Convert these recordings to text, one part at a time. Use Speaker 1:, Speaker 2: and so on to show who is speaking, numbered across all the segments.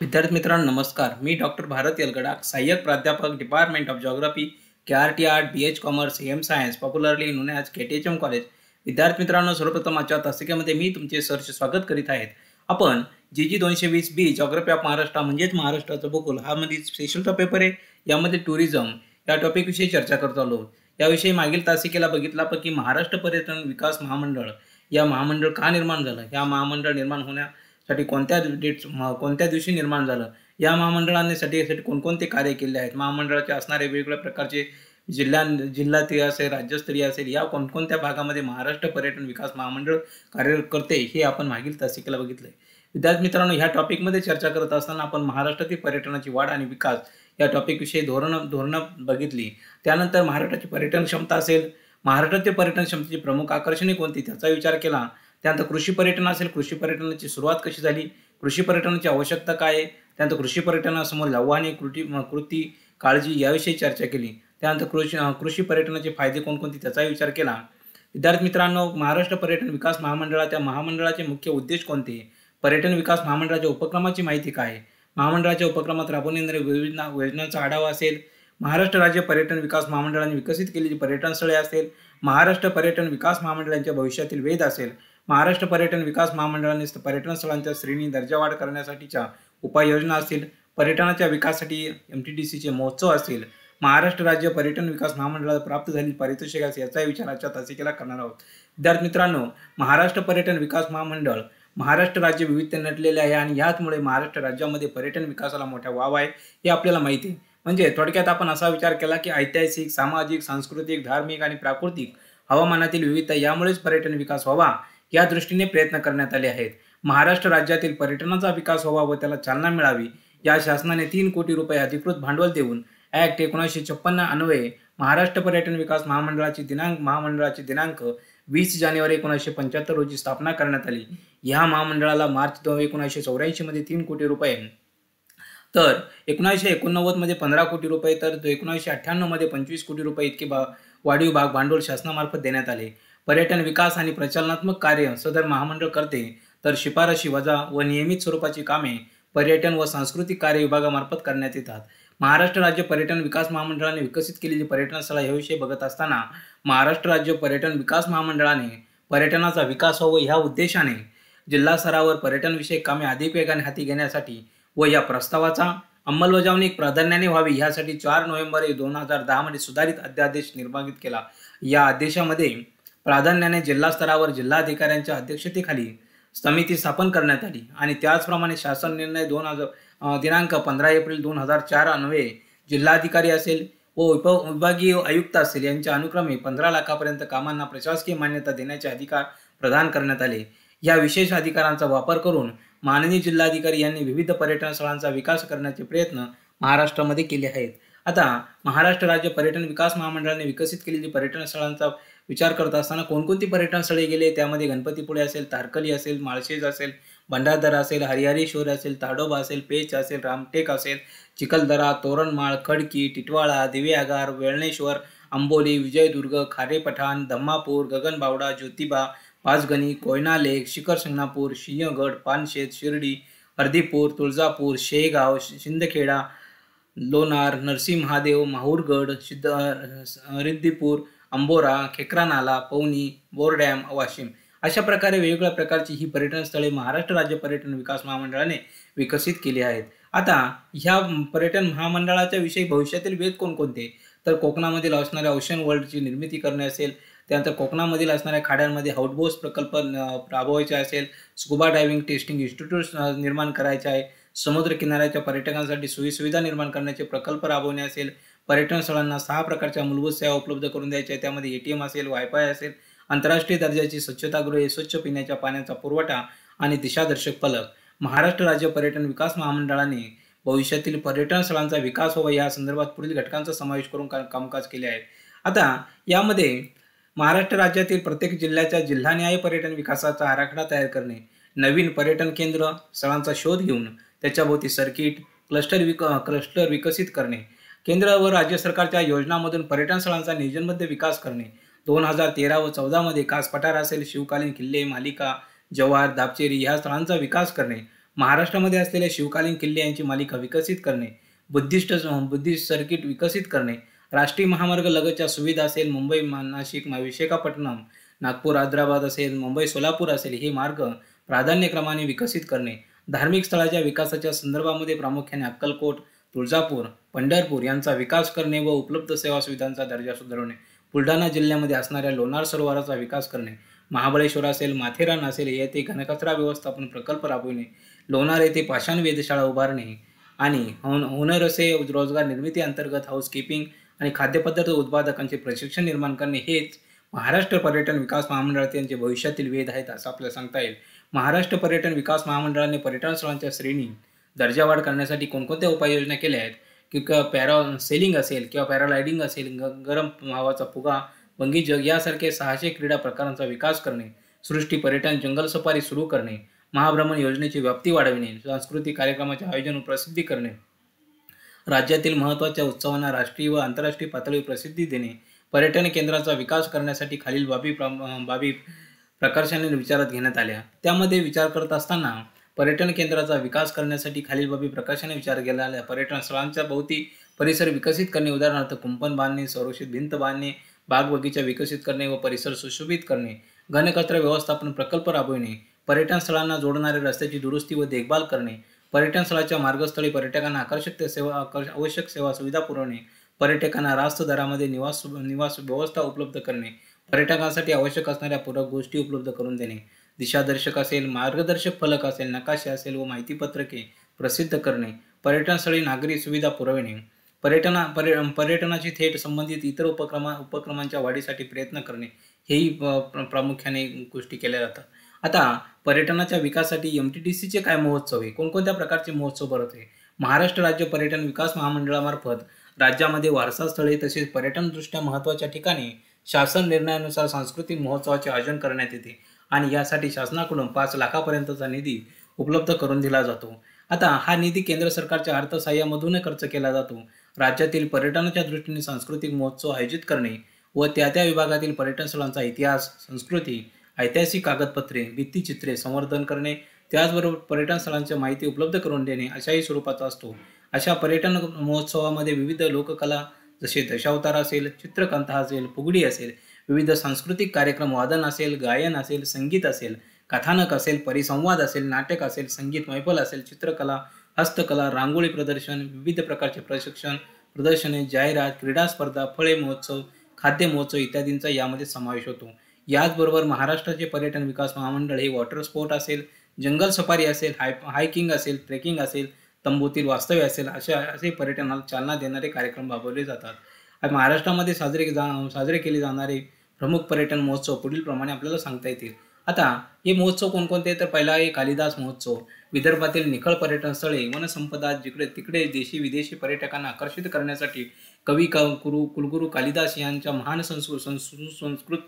Speaker 1: विद्यार्थी मित्रांनो नमस्कार मी डॉक्टर भारत यलगडा सहाय्यक प्राध्यापक department of geography K R T art B H commerce M science popularly known as K T H M college विद्यार्थी मित्रांनो सर्वप्रथम आजच्या तासिकेमध्ये मी तुमचे सर्च स्वागत करीत आहेत आपण जी जी दोनशे वीस बी जॉग्राफी ऑफ महाराष्ट्र म्हणजेच महाराष्ट्राचं भूगोल हा मध्ये स्पेशलचा पेपर आहे यामध्ये टुरिझम या टॉपिकविषयी चर्चा करतो आलो याविषयी मागील तासिकेला बघितला पण की महाराष्ट्र पर्यटन विकास महामंडळ या महामंडळ का निर्माण झालं या महामंडळ निर्माण होण्या साठी कोणत्या डेट कोणत्या दिवशी निर्माण झालं या महामंडळाने साठी यासाठी कोणकोणते कार्य केले आहेत महामंडळाचे असणारे वेगवेगळ्या प्रकारचे जिल्हा जिल्हातीय असेल राज्यस्तरीय असेल या कोणकोणत्या भागामध्ये महाराष्ट्र पर्यटन विकास महामंडळ कार्य करते हे आपण मागील तासिकेला बघितलंय विद्यार्थी मित्रांनो ह्या टॉपिकमध्ये चर्चा करत असताना आपण महाराष्ट्रातील पर्यटनाची वाढ आणि विकास या टॉपिकविषयी धोरणं धोरणं बघितली त्यानंतर महाराष्ट्राची पर्यटन क्षमता असेल महाराष्ट्रातील पर्यटन क्षमतेची प्रमुख आकर्षणे कोणती त्याचा विचार केला त्यानंतर कृषी पर्यटन असेल कृषी पर्यटनाची सुरुवात कशी झाली कृषी पर्यटनाची आवश्यकता काय आहे त्यानंतर कृषी पर्यटनासमोर आव्हाने कृती कृती काळजी याविषयी चर्चा केली त्यानंतर कृषी कृषी पर्यटनाचे फायदे कोणकोणते त्याचाही विचार केला विद्यार्थी मित्रांनो महाराष्ट्र पर्यटन विकास महामंडळा त्या महामंडळाचे मुख्य उद्देश कोणते पर्यटन विकास महामंडळाच्या उपक्रमाची माहिती काय महामंडळाच्या उपक्रमात राबवलेल्या विविध योजनांचा आढावा असेल महाराष्ट्र राज्य पर्यटन विकास महामंडळाने विकसित केलेली पर्यटन स्थळे असेल महाराष्ट्र पर्यटन विकास महामंडळांच्या भविष्यातील वेध असेल महाराष्ट्र पर्यटन विकास महामंडळाने पर्यटन स्थळांच्या श्रेणी दर्जावाढ करण्यासाठीच्या उपाययोजना असतील पर्यटनाच्या विकासासाठी एम टी डी सीचे महोत्सव असतील महाराष्ट्र राज्य पर्यटन विकास महामंडळाला प्राप्त झालेली पारितोषिकास याचाही विचार आजच्या तासिकेला करणार आहोत विद्यार्थी मित्रांनो महाराष्ट्र पर्यटन विकास महामंडळ महाराष्ट्र राज्य विविध नटलेले आहे आणि याचमुळे महाराष्ट्र राज्यामध्ये पर्यटन विकासाला मोठा वाव आहे हे आपल्याला माहिती आहे म्हणजे थोडक्यात आपण असा विचार केला की ऐतिहासिक सामाजिक सांस्कृतिक धार्मिक आणि प्राकृतिक हवामानातील विविधता यामुळेच पर्यटन विकास व्हावा या दृष्टीने प्रयत्न करण्यात आले आहेत महाराष्ट्र राज्यातील पर्यटनाचा विकास व्हावा व त्याला चालना मिळावी या शासनाने तीन कोटी रुपये अधिकृत भांडवल देऊन ऍक्ट एकोणीसशे छप्पन्न अन्वये महाराष्ट्र पर्यटन विकास महामंडळाची दिनांक महामंडळाचे दिनांक वीस जानेवारी एकोणीसशे पंच्याहत्तर रोजी स्थापना करण्यात आली या महामंडळाला मार्च दोन एकोणीसशे मध्ये तीन कोटी रुपये तर एकोणीसशे मध्ये पंधरा कोटी रुपये तर एकोणीसशे मध्ये पंचवीस कोटी रुपये इतके वाढीव भाग भांडवल शासनामार्फत देण्यात आले पर्यटन विकास आणि प्रचलनात्मक कार्य सदर महामंडळ करते तर शिफारशी वजा व नियमित स्वरूपाची कामे पर्यटन व सांस्कृतिक कार्य विभागामार्फत करण्यात येतात महाराष्ट्र राज्य पर्यटन विकास महामंडळाने विकसित केलेली पर्यटन स्थळं याविषयी बघत असताना महाराष्ट्र राज्य पर्यटन विकास महामंडळाने पर्यटनाचा विकास व्हावा ह्या उद्देशाने जिल्हा स्तरावर पर्यटनविषयक कामे अधिक वेगाने हाती घेण्यासाठी व या प्रस्तावाचा अंमलबजावणी प्राधान्याने व्हावी यासाठी चार नोव्हेंबर दोन हजार दहामध्ये सुधारित अध्यादेश निर्माणित केला या आदेशामध्ये प्राधान्याने जिल्हा स्तरावर जिल्हाधिकाऱ्यांच्या अध्यक्षतेखाली समिती स्थापन करण्यात आली आणि त्याचप्रमाणे शासन निर्णय दोन हजार दिनांक पंधरा एप्रिल दोन हजार चार अन्वये जिल्हाधिकारी असेल व उप विभागीय आयुक्त असेल यांच्या अनुक्रमे पंधरा लाखापर्यंत कामांना प्रशासकीय मान्यता देण्याचे अधिकार प्रदान करण्यात आले या विशेष अधिकारांचा वापर करून माननीय जिल्हाधिकारी यांनी विविध पर्यटन स्थळांचा विकास करण्याचे प्रयत्न महाराष्ट्रामध्ये केले आहेत आता महाराष्ट्र राज्य पर्यटन विकास महामंडळाने विकसित केलेली पर्यटन स्थळांचा विचार करत असताना कोणकोणती पर्यटन स्थळे गेले त्यामध्ये गणपतीपुळे असेल तारकली असेल माळशेज असेल भंडारदरा असेल हरिहरेश्वर असेल ताडोबा असेल पेच असेल रामटेक असेल चिखलदरा तोरणमाळ खडकी टिटवाळा दिवेआगार वेळणेश्वर आंबोली विजयदुर्ग खारेपठाण धम्मापूर गगनबावडा ज्योतिबा पाचगणी कोयना लेक शिखर शिंगणापूर सिंहगड पानशेत शिर्डी हर्दीपूर तुळजापूर शेगाव शिंदखेडा लोणार नरसिंह महादेव माहूरगड सिद्ध रिद्धीपूर अंबोरा खेकरा नाला पवनी बोरडॅम वाशिम अशा प्रकारे वेगवेगळ्या प्रकारची ही पर्यटन स्थळे महाराष्ट्र राज्य पर्यटन विकास महामंडळाने विकसित केली आहेत आता ह्या पर्यटन महामंडळाच्या विषयी भविष्यातील वेद कोणकोणते तर कोकणामधील असणाऱ्या ओशन वर्ल्डची निर्मिती करणे असेल त्यानंतर कोकणामधील असणाऱ्या खाड्यांमध्ये हाऊटबोस प्रकल्प राबवायचे असेल स्कुबा डायव्हिंग टेस्टिंग इन्स्टिट्यूट्स निर्माण करायचे आहे समुद्र किनाऱ्याच्या पर्यटकांसाठी सोयीसुविधा निर्माण करण्याचे प्रकल्प राबवणे असेल पर्यटन स्थळांना सहा प्रकारच्या मूलभूत सेवा उपलब्ध करून द्यायच्या त्यामध्ये ए टी एम असेल वायफाय असेल आंतरराष्ट्रीय दर्जाची स्वच्छतागृहे स्वच्छ पिण्याच्या पाण्याचा पुरवठा आणि दिशादर्शक फलक महाराष्ट्र राज्य पर्यटन विकास महामंडळाने भविष्यातील पर्यटन स्थळांचा विकास व्हावा या संदर्भात पुढील घटकांचा समावेश करून कामकाज केले आहे आता यामध्ये महाराष्ट्र राज्यातील प्रत्येक जिल्ह्याच्या न्याय पर्यटन विकासाचा आराखडा तयार करणे नवीन पर्यटन केंद्र स्थळांचा शोध घेऊन त्याच्याभोवती सर्किट क्लस्टर विक क्लस्टर विकसित करणे केंद्र व राज्य सरकारच्या योजनांमधून पर्यटन स्थळांचा नियोजनबद्ध विकास करणे दोन हजार तेरा व चौदामध्ये कास पठार असेल शिवकालीन किल्ले मालिका जव्हार दापचेरी ह्या स्थळांचा विकास करणे महाराष्ट्रामध्ये असलेल्या शिवकालीन किल्ले यांची मालिका विकसित करणे बुद्धिस्ट बुद्धिस्ट सर्किट विकसित करणे राष्ट्रीय महामार्ग लगतच्या सुविधा असेल मुंबई नाशिक विशाखापट्टणम नागपूर हैदराबाद असेल मुंबई सोलापूर असेल हे मार्ग प्राधान्यक्रमाने विकसित करणे धार्मिक स्थळाच्या विकासाच्या संदर्भामध्ये प्रामुख्याने अक्कलकोट तुळजापूर पंढरपूर यांचा विकास करणे व उपलब्ध सेवा सुविधांचा दर्जा सुधारवणे बुलढाणा जिल्ह्यामध्ये असणाऱ्या लोणार सरोवराचा विकास करणे महाबळेश्वर असेल माथेरान असेल येथे घनकचरा व्यवस्थापन प्रकल्प राबविणे लोणार येथे पाषाण वेधशाळा उभारणे आणि होन होनरसे रोजगार निर्मिती अंतर्गत हाऊसकीपिंग आणि खाद्यपदार्थ उत्पादकांचे प्रशिक्षण निर्माण करणे हेच महाराष्ट्र पर्यटन विकास महामंडळाचे यांचे भविष्यातील वेध आहेत असं आपल्याला सांगता येईल महाराष्ट्र पर्यटन विकास महामंडळाने पर्यटन स्थळांच्या श्रेणी दर्जावाढ करण्यासाठी कोणकोणत्या उपाययोजना केल्या आहेत किंवा पॅरा सेलिंग असेल किंवा पॅरालायडिंग असेल गरम हवाचा फुगा बंगी जग यासारखे सहाशे क्रीडा प्रकारांचा विकास करणे सृष्टी पर्यटन जंगल सफारी सुरू करणे महाभ्रमण योजनेची व्याप्ती वाढविणे सांस्कृतिक कार्यक्रमाचे आयोजन प्रसिद्धी करणे राज्यातील महत्त्वाच्या उत्सवांना राष्ट्रीय व आंतरराष्ट्रीय पातळीवर प्रसिद्धी देणे पर्यटन केंद्राचा विकास करण्यासाठी खालील बाबी बाबी प्रकर्षाने विचारात घेण्यात आल्या त्यामध्ये विचार करत असताना पर्यटन केंद्राचा विकास करण्यासाठी खालील बाबी प्रकाशाने विचार केला आहे पर्यटन स्थळांच्या भोवती परिसर विकसित करणे उदाहरणार्थ कुंपण बांधणे संरक्षित भिंत बांधणे बाग बगीचा विकसित करणे व परिसर सुशोभित करणे घनकचरा व्यवस्थापन प्रकल्प राबविणे पर्यटन स्थळांना जोडणारे रस्त्याची दुरुस्ती व देखभाल करणे पर्यटन स्थळाच्या मार्गस्थळी पर्यटकांना आकर्षक सेवा आवश्यक सेवा सुविधा पुरवणे पर्यटकांना रास्त दरामध्ये निवास निवास व्यवस्था उपलब्ध करणे पर्यटकांसाठी आवश्यक असणाऱ्या पूरक गोष्टी उपलब्ध करून देणे दिशादर्शक असेल मार्गदर्शक फलक असेल नकाशे असेल व माहितीपत्रके प्रसिद्ध करणे पर्यटनस्थळी नागरी सुविधा पुरविणे पर्यटना पर्य पर्यटनाशी थेट संबंधित इतर उपक्रमा उपक्रमांच्या वाढीसाठी प्रयत्न करणे हेही प्रामुख्याने गोष्टी केल्या जातात आता पर्यटनाच्या विकासासाठी एम टी डी सीचे काय महोत्सव आहे कोणकोणत्या प्रकारचे महोत्सव भरत आहे महाराष्ट्र राज्य पर्यटन विकास महामंडळामार्फत राज्यामध्ये वारसास्थळे तसेच पर्यटनदृष्ट्या महत्त्वाच्या ठिकाणी शासन निर्णयानुसार सांस्कृतिक महोत्सवाचे आयोजन करण्यात येते आणि यासाठी शासनाकडून पाच लाखापर्यंतचा निधी उपलब्ध करून दिला जातो आता हा निधी केंद्र सरकारच्या अर्थसहाय्यामधून खर्च केला जातो राज्यातील पर्यटनाच्या दृष्टीने सांस्कृतिक महोत्सव आयोजित करणे व त्या त्या विभागातील पर्यटन स्थळांचा इतिहास संस्कृती ऐतिहासिक कागदपत्रे भित्तीचित्रे संवर्धन करणे त्याचबरोबर पर्यटन स्थळांची माहिती उपलब्ध करून देणे अशाही स्वरूपाचा असतो अशा पर्यटन महोत्सवामध्ये विविध लोककला जसे दशावतार असेल चित्रकांता असेल फुगडी असेल विविध सांस्कृतिक कार्यक्रम वादन असेल गायन असेल संगीत असेल कथानक असेल परिसंवाद असेल नाटक असेल संगीत मैफल असेल चित्रकला हस्तकला रांगोळी प्रदर्शन विविध प्रकारचे प्रशिक्षण प्रदर्शने जाहिरात क्रीडा स्पर्धा फळे महोत्सव खाद्य महोत्सव इत्यादींचा यामध्ये समावेश होतो याचबरोबर महाराष्ट्राचे पर्यटन विकास महामंडळ हे वॉटर स्पोर्ट असेल जंगल सफारी असेल हाय हायकिंग असेल ट्रेकिंग असेल तंबूतील वास्तव्य असेल अशा असे पर्यटनाला चालना देणारे कार्यक्रम राबवले जातात महाराष्ट्रामध्ये साजरे जा साजरे केले जाणारे प्रमुख पर्यटन महोत्सव पुढील प्रमाणे आपल्याला सांगता येतील आता हे महोत्सव कोणकोणते तर पहिला आहे कालिदास महोत्सव विदर्भातील निखळ पर्यटन स्थळे वनसंपदा जिकडे तिकडे देशी विदेशी पर्यटकांना आकर्षित करण्यासाठी कवी का कुरु कुलगुरू कालिदास यांच्या महान संस्कृत संस्कृत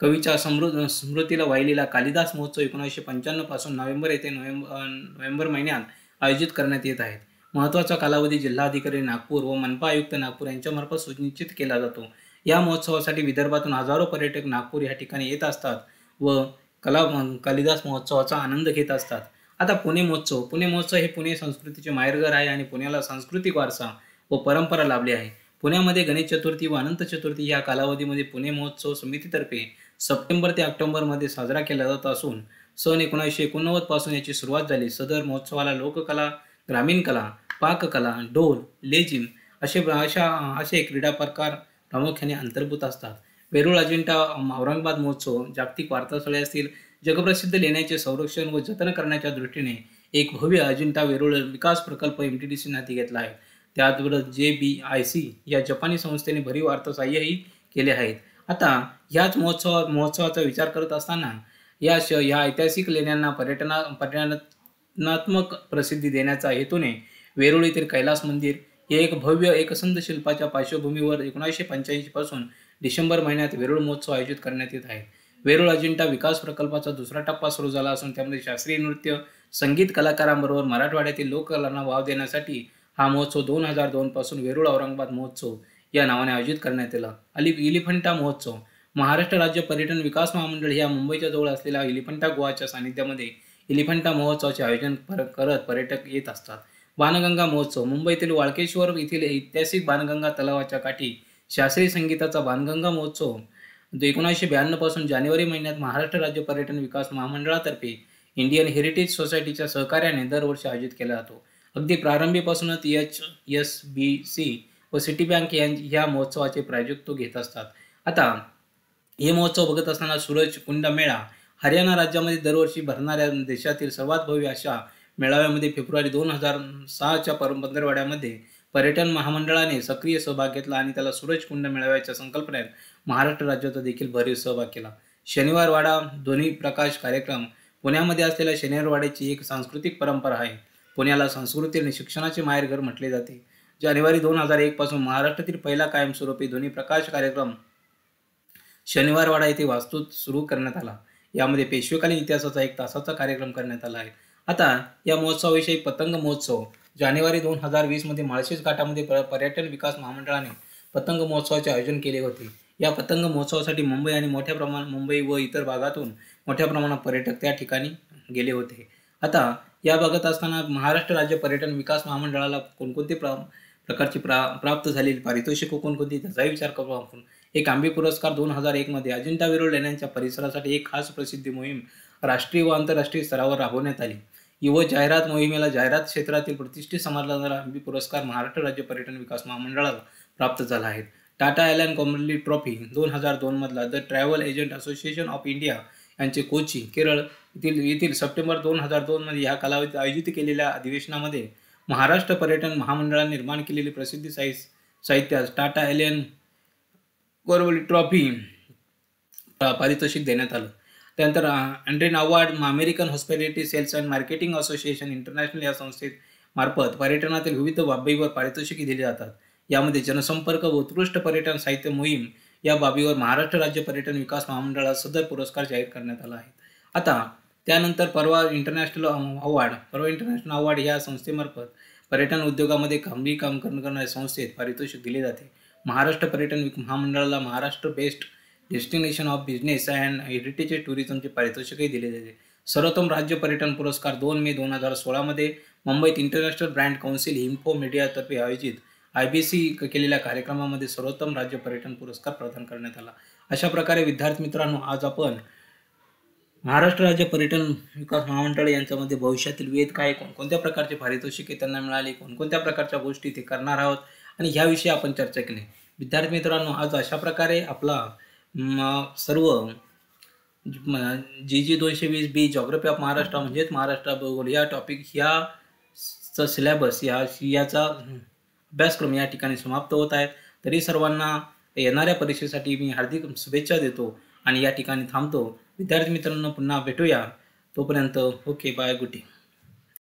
Speaker 1: कवीच्या समृद्ध स्मृतीला वाहिलेला कालिदास महोत्सव एकोणीसशे पासून नोव्हेंबर येथे नोव्हेंबर नोव्हेंबर महिन्यात आयोजित करण्यात येत आहेत महत्त्वाचा कालावधी जिल्हाधिकारी नागपूर व मनपा आयुक्त नागपूर यांच्यामार्फत सुनिश्चित केला जातो या महोत्सवासाठी विदर्भातून हजारो पर्यटक नागपूर या ठिकाणी येत असतात व कला कालिदास महोत्सवाचा आनंद घेत असतात आता पुणे महोत्सव पुणे महोत्सव हे पुणे संस्कृतीचे माहेरघर आहे आणि पुण्याला सांस्कृतिक वारसा व परंपरा लाभली आहे पुण्यामध्ये गणेश चतुर्थी व अनंत चतुर्थी या कालावधीमध्ये पुणे महोत्सव समितीतर्फे सप्टेंबर ते ऑक्टोंबरमध्ये साजरा केला जात असून सन एकोणीसशे एकोणनव्वदपासून याची सुरुवात झाली सदर महोत्सवाला लोककला ग्रामीण कला पाककला ढोल लेजिम असे अशा असे क्रीडा प्रकार प्रामुख्याने अंतर्भूत असतात वेरूळ अजिंठा औरंगाबाद महोत्सव जागतिक वार्तास्थळे असतील जगप्रसिद्ध लेण्याचे संरक्षण व जतन करण्याच्या दृष्टीने एक भव्य अजिंठा वेरूळ विकास प्रकल्प एम टी डी हाती घेतला आहे त्याचबरोबर जे बी आय सी या जपानी संस्थेने भरीव अर्थसहाय्यही केले आहेत आता ह्याच महोत्सव महोत्सवाचा विचार करत असताना या श ह्या ऐतिहासिक लेण्यांना पर्यटना पर्यटनात्मक प्रसिद्धी देण्याचा हेतूने वेरूळ येथील कैलास मंदिर हे एक भव्य एकसंध शिल्पाच्या पार्श्वभूमीवर एकोणीसशे पंच्याऐंशी पासून डिसेंबर महिन्यात वेरूळ महोत्सव आयोजित करण्यात येत आहे वेरूळ अजिंठा विकास प्रकल्पाचा दुसरा टप्पा सुरू झाला असून त्यामध्ये शास्त्रीय नृत्य संगीत कलाकारांबरोबर मराठवाड्यातील लोककलांना वाव देण्यासाठी हा महोत्सव दोन हजार दोन पासून वेरूळ औरंगाबाद महोत्सव या नावाने आयोजित करण्यात आला अली इलिफंटा महोत्सव महाराष्ट्र राज्य पर्यटन विकास महामंडळ या मुंबईच्या जवळ असलेल्या इलिफंटा गोवाच्या सानिध्यामध्ये इलिफंटा महोत्सवाचे आयोजन करत पर्यटक येत असतात बाणगंगा महोत्सव मुंबईतील वाळकेश्वर येथील ऐतिहासिक बाणगंगा तलावाच्या काठी शास्त्रीय संगीताचा बाणगंगा महोत्सव एकोणीसशे ब्याण्णवपासून जानेवारी महिन्यात महाराष्ट्र राज्य पर्यटन विकास महामंडळातर्फे इंडियन हेरिटेज सोसायटीच्या सहकार्याने दरवर्षी आयोजित केला जातो अगदी प्रारंभीपासूनच एच एस बी सी व सिटी बँक यां ह्या महोत्सवाचे प्रायोजकत्व घेत असतात आता हे महोत्सव बघत असताना सूरज कुंडा मेळा हरियाणा राज्यामध्ये दरवर्षी भरणाऱ्या देशातील सर्वात भव्य अशा मेळाव्यामध्ये फेब्रुवारी दोन हजार सहाच्या पर पंधरवाड्यामध्ये पर्यटन महामंडळाने सक्रिय सहभाग घेतला आणि त्याला सूरजकुंड मेळाव्याच्या संकल्पनेत महाराष्ट्र राज्याचा देखील भरीव सहभाग केला शनिवारवाडा ध्वनी प्रकाश कार्यक्रम पुण्यामध्ये असलेल्या शनिवारवाड्याची एक सांस्कृतिक परंपरा आहे पुण्याला संस्कृती आणि शिक्षणाचे माहेरघर म्हटले जाते जानेवारी दोन हजार एक पासून महाराष्ट्रातील पहिला कायमस्वरूपी ध्वनी प्रकाश कार्यक्रम शनिवारवाडा येथे वास्तूत सुरू करण्यात आला यामध्ये पेशवेकालीन इतिहासाचा एक तासाचा कार्यक्रम करण्यात आला आहे आता या महोत्सवाविषयी पतंग महोत्सव जानेवारी दोन हजार वीसमध्ये माळशेज घाटामध्ये पर्यटन विकास महामंडळाने पतंग महोत्सवाचे आयोजन केले होते या पतंग महोत्सवासाठी मुंबई आणि मोठ्या प्रमाणात मुंबई व इतर भागातून मोठ्या प्रमाणात पर्यटक त्या ठिकाणी गेले होते आता या भागात असताना महाराष्ट्र राज्य पर्यटन विकास महामंडळाला कोणकोणते प्रा प्रकारची प्रा प्राप्त झालेली पारितोषिक कोणकोणती त्याचाही विचार करू आपण एक आंबे पुरस्कार दोन हजार एकमध्ये अजिंठा वेरूळ लेण्यांच्या परिसरासाठी एक खास प्रसिद्धी मोहीम राष्ट्रीय व आंतरराष्ट्रीय स्तरावर राबवण्यात आली युव जाहिरात मोहिमेला जाहिरात क्षेत्रातील प्रतिष्ठित समाजला पुरस्कार महाराष्ट्र राज्य पर्यटन विकास महामंडळाला प्राप्त झाला आहे टाटा एल अँड कॉमर्ली ट्रॉफी दोन हजार मधला the travel agent association of India यांचे कोची केरळ येथील येथील सप्टेंबर दोन हजार मध्ये या कालावधीत आयोजित केलेल्या अधिवेशनामध्ये महाराष्ट्र पर्यटन महामंडळाने निर्माण केलेली प्रसिद्धी साहित्य साहित्यास टाटा एलियन कोरवली ट्रॉफी पारितोषिक देण्यात आलं त्यानंतर अँड्रेन award American hospitality sales and marketing association international या संस्थेत मार्फत पर्यटनातील विविध बाबीवर पारितोषिके दिली जातात यामध्ये जनसंपर्क व उत्कृष्ट पर्यटन साहित्य मोहीम या बाबीवर महाराष्ट्र राज्य पर्यटन विकास महामंडळात सदर पुरस्कार जाहीर करण्यात आला आहे आता त्यानंतर परवा इंटरनॅशनल अवॉर्ड परवा इंटरनॅशनल अवॉर्ड या संस्थेमार्फत पर्यटन उद्योगामध्ये खांबी काम करणाऱ्या संस्थेत पारितोषिक दिले जाते महाराष्ट्र पर्यटन महामंडळाला Maharashtra best destination of business and heritage टुरिझमचे पारितोषिकही दिले जाते सर्वोत्तम राज्य पर्यटन पुरस्कार दोन मे दोन हजार सोळामध्ये मुंबईत इंटरनॅशनल ब्रँड काउन्सिल हिम्फो मीडियातर्फे आयोजित आय बी सी केलेल्या कार्यक्रमामध्ये सर्वोत्तम राज्य पर्यटन पुरस्कार प्रदान करण्यात आला अशा प्रकारे विद्यार्थी मित्रांनो आज आपण महाराष्ट्र राज्य पर्यटन विकास महामंडळ यांच्यामध्ये भविष्यातील वेध काय कोणकोणत्या प्रकारचे पारितोषिके त्यांना मिळाले कोणकोणत्या प्रकारच्या गोष्टी ते करणार आहोत आणि ह्याविषयी आपण चर्चा केली विद्यार्थी मित्रांनो आज अशा प्रकारे आपला सर्व जी जी दोनशे वीस बी जॉग्रफी ऑफ महाराष्ट्र म्हणजेच महाराष्ट्र भूगोल या टॉपिक ह्याचं सिलेबस या याचा अभ्यासक्रम या ठिकाणी समाप्त होत आहे तरी सर्वांना येणाऱ्या परीक्षेसाठी मी हार्दिक शुभेच्छा देतो आणि या ठिकाणी थांबतो विद्यार्थी मित्रांनो पुन्हा भेटूया तोपर्यंत ओके बाय गुड डे